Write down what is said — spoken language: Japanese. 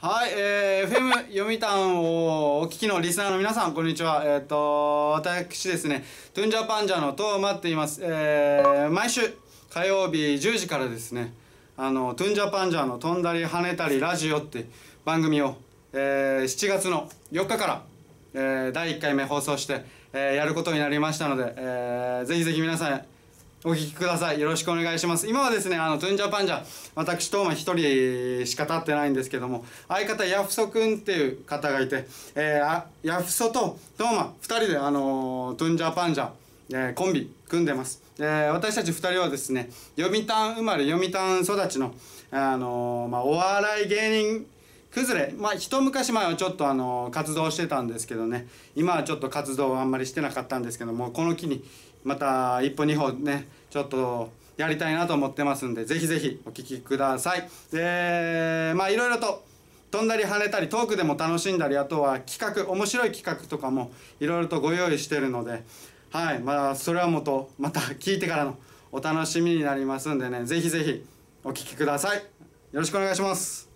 はい、えー、FM 読谷をお聞きのリスナーの皆さん、こんにちは。えっ、ー、と、私ですね、トゥンジャパンジャのと待っています。えー、毎週火曜日10時からですね、あの、トゥンジャパンジャの飛んだり跳ねたりラジオって番組を、えー、7月の4日から、えー、第1回目放送して、えー、やることになりましたので、えー、ぜひぜひ皆さん、お聞きくださいよろしくお願いします今はですねあのトゥンジャパンジャ私とまマ一人しか立ってないんですけども相方ヤフソくんっていう方がいて、えー、ヤフソとトーマ2人であのトゥンジャパンジャ、えー、コンビ組んでます、えー、私たち2人はですね読谷生まれ読谷育ちの、あのー、まあ、お笑い芸人崩れまあ一昔前はちょっとあの活動してたんですけどね今はちょっと活動はあんまりしてなかったんですけどもこの機にまた一歩二歩ねちょっとやりたいなと思ってますんでぜひぜひお聴きくださいでまあいろいろと飛んだり跳ねたりトークでも楽しんだりあとは企画面白い企画とかもいろいろとご用意してるのではいまあそれはもとまた聞いてからのお楽しみになりますんでねぜひぜひお聴きくださいよろしくお願いします